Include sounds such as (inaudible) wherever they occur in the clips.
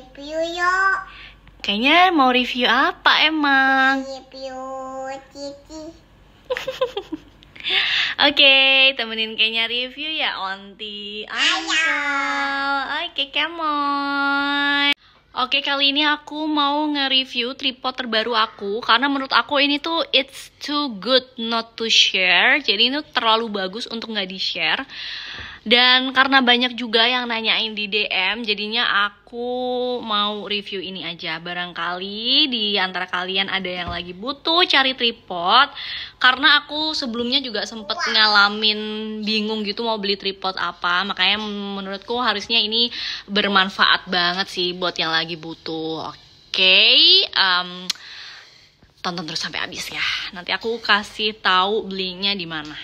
review yuk. Kayaknya mau review apa emang? Review Cici. (laughs) Oke, okay, temenin kayaknya review ya Onti Ayo, Oke, okay, come on. Oke, okay, kali ini aku mau nge-review tripod terbaru aku karena menurut aku ini tuh it's too good not to share. Jadi ini terlalu bagus untuk nggak di-share. Dan karena banyak juga yang nanyain di DM, jadinya aku mau review ini aja. Barangkali di antara kalian ada yang lagi butuh cari tripod, karena aku sebelumnya juga sempet ngalamin bingung gitu mau beli tripod apa. Makanya menurutku harusnya ini bermanfaat banget sih buat yang lagi butuh. Oke, okay, um, tonton terus sampai habis ya. Nanti aku kasih tahu belinya di mana.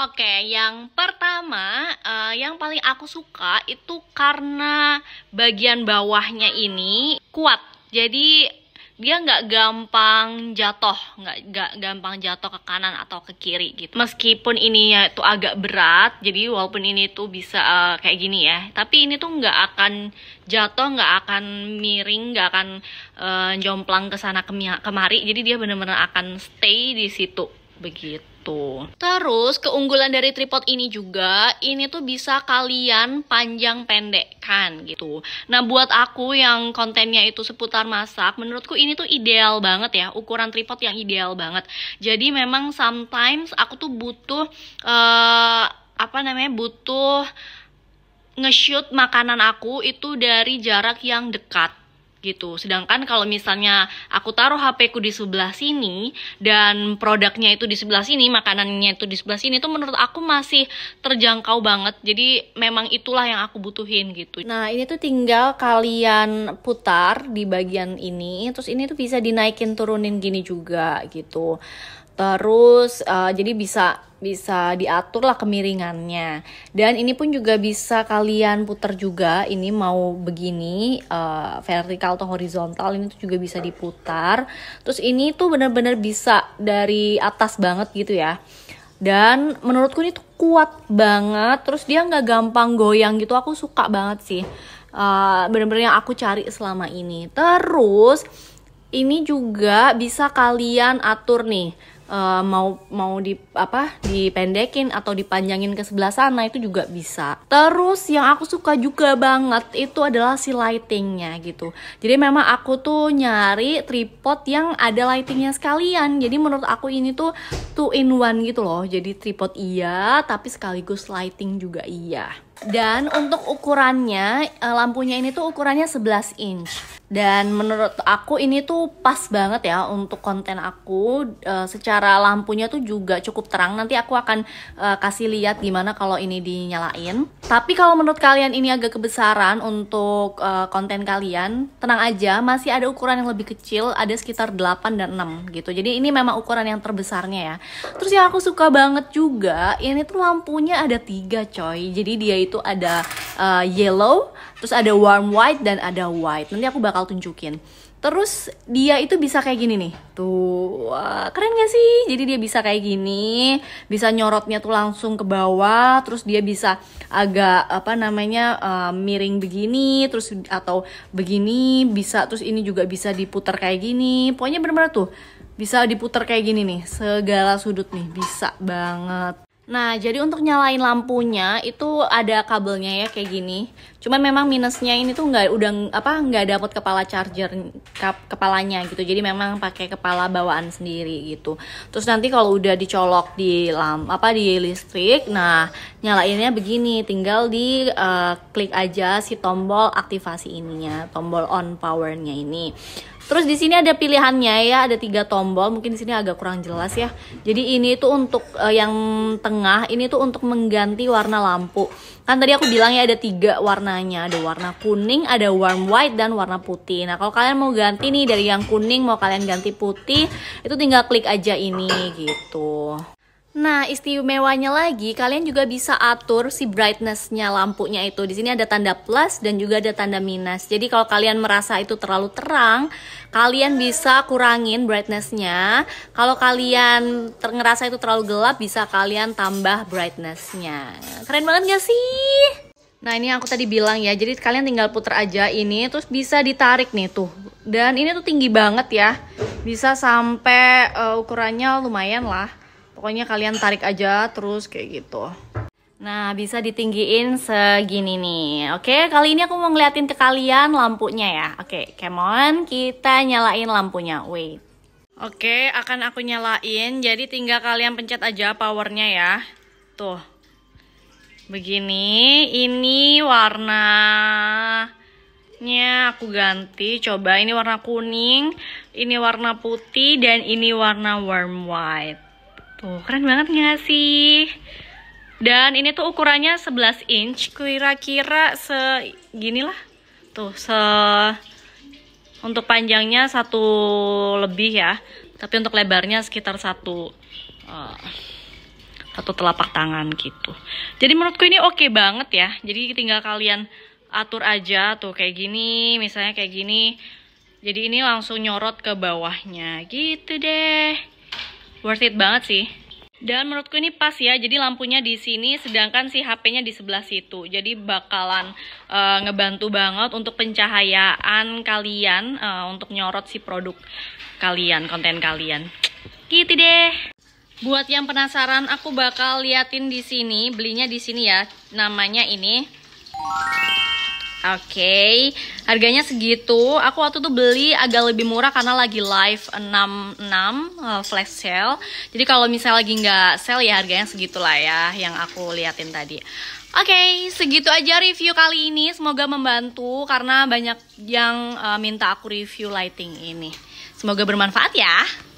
Oke, yang pertama uh, yang paling aku suka itu karena bagian bawahnya ini kuat. Jadi dia nggak gampang jatuh, nggak gampang jatuh ke kanan atau ke kiri gitu. Meskipun ini tuh agak berat, jadi walaupun ini tuh bisa uh, kayak gini ya, tapi ini tuh nggak akan jatuh, nggak akan miring, nggak akan uh, jomplang ke sana kemari. Jadi dia bener-bener akan stay di situ begitu gitu. Terus keunggulan dari tripod ini juga, ini tuh bisa kalian panjang pendek kan gitu. Nah buat aku yang kontennya itu seputar masak, menurutku ini tuh ideal banget ya, ukuran tripod yang ideal banget. Jadi memang sometimes aku tuh butuh, uh, apa namanya, butuh nge-shoot makanan aku itu dari jarak yang dekat gitu. Sedangkan kalau misalnya aku taruh HP ku di sebelah sini dan produknya itu di sebelah sini, makanannya itu di sebelah sini itu menurut aku masih terjangkau banget. Jadi memang itulah yang aku butuhin gitu. Nah, ini tuh tinggal kalian putar di bagian ini, terus ini tuh bisa dinaikin turunin gini juga gitu terus uh, jadi bisa bisa diatur lah kemiringannya dan ini pun juga bisa kalian putar juga ini mau begini uh, vertikal atau horizontal ini tuh juga bisa diputar terus ini tuh bener-bener bisa dari atas banget gitu ya dan menurutku ini tuh kuat banget terus dia nggak gampang goyang gitu aku suka banget sih bener eh, bener-bener yang aku cari selama ini terus ini juga bisa kalian atur nih uh, mau mau di apa dipendekin atau dipanjangin ke sebelah sana itu juga bisa. Terus yang aku suka juga banget itu adalah si lightingnya gitu. Jadi memang aku tuh nyari tripod yang ada lightingnya sekalian. Jadi menurut aku ini tuh two in one gitu loh. Jadi tripod iya, tapi sekaligus lighting juga iya. Dan untuk ukurannya, eh, lampunya ini tuh ukurannya 11 inch. Dan menurut aku ini tuh pas banget ya untuk konten aku. Eh, secara lampunya tuh juga cukup terang. Nanti aku akan eh, kasih lihat gimana kalau ini dinyalain. Tapi kalau menurut kalian ini agak kebesaran untuk konten kalian, tenang aja masih ada ukuran yang lebih kecil, ada sekitar 8 dan 6 gitu. Jadi ini memang ukuran yang terbesarnya ya. Terus yang aku suka banget juga, ini tuh lampunya ada tiga coy. Jadi dia itu yaitu ada uh, yellow, terus ada warm white dan ada white. Nanti aku bakal tunjukin. Terus dia itu bisa kayak gini nih. Tuh, wah, keren gak sih? Jadi dia bisa kayak gini, bisa nyorotnya tuh langsung ke bawah, terus dia bisa agak apa namanya uh, miring begini, terus atau begini, bisa terus ini juga bisa diputar kayak gini. Pokoknya bener-bener tuh bisa diputar kayak gini nih, segala sudut nih, bisa banget. Nah, jadi untuk nyalain lampunya itu ada kabelnya ya kayak gini. cuma memang minusnya ini tuh nggak udah apa nggak dapat kepala charger kap, kepalanya gitu. Jadi memang pakai kepala bawaan sendiri gitu. Terus nanti kalau udah dicolok di lamp apa di listrik, nah nyalainnya begini, tinggal di uh, klik aja si tombol aktivasi ininya, tombol on powernya ini. Terus di sini ada pilihannya ya, ada tiga tombol. Mungkin di sini agak kurang jelas ya. Jadi ini tuh untuk uh, yang tengah, ini tuh untuk mengganti warna lampu. Kan tadi aku bilang ya ada tiga warnanya, ada warna kuning, ada warm white dan warna putih. Nah kalau kalian mau ganti nih dari yang kuning mau kalian ganti putih, itu tinggal klik aja ini gitu. Nah, istimewanya lagi, kalian juga bisa atur si brightness-nya lampunya itu. Di sini ada tanda plus dan juga ada tanda minus. Jadi kalau kalian merasa itu terlalu terang, kalian bisa kurangin brightness-nya. Kalau kalian ngerasa itu terlalu gelap, bisa kalian tambah brightness-nya. Keren banget gak sih? Nah ini aku tadi bilang ya, jadi kalian tinggal puter aja ini, terus bisa ditarik nih tuh. Dan ini tuh tinggi banget ya, bisa sampai uh, ukurannya lumayan lah. Pokoknya kalian tarik aja terus kayak gitu. Nah, bisa ditinggiin segini nih. Oke, kali ini aku mau ngeliatin ke kalian lampunya ya. Oke, come on, kita nyalain lampunya. Wait. Oke, akan aku nyalain. Jadi tinggal kalian pencet aja powernya ya. Tuh. Begini, ini warnanya aku ganti. Coba ini warna kuning, ini warna putih, dan ini warna warm white. Tuh, keren banget gak sih? Dan ini tuh ukurannya 11 inch, kira-kira seginilah. Tuh, se untuk panjangnya satu lebih ya, tapi untuk lebarnya sekitar satu uh, satu telapak tangan gitu. Jadi menurutku ini oke okay banget ya. Jadi tinggal kalian atur aja tuh kayak gini, misalnya kayak gini. Jadi ini langsung nyorot ke bawahnya gitu deh worth it banget sih. Dan menurutku ini pas ya, jadi lampunya di sini, sedangkan si HP-nya di sebelah situ. Jadi bakalan uh, ngebantu banget untuk pencahayaan kalian, uh, untuk nyorot si produk kalian, konten kalian. Gitu deh. Buat yang penasaran, aku bakal liatin di sini, belinya di sini ya. Namanya ini Oke, okay. harganya segitu. Aku waktu tuh beli agak lebih murah karena lagi live 66 uh, eh, flash sale. Jadi kalau misalnya lagi nggak sale ya harganya segitulah ya yang aku liatin tadi. Oke, okay, segitu aja review kali ini. Semoga membantu karena banyak yang uh, minta aku review lighting ini. Semoga bermanfaat ya.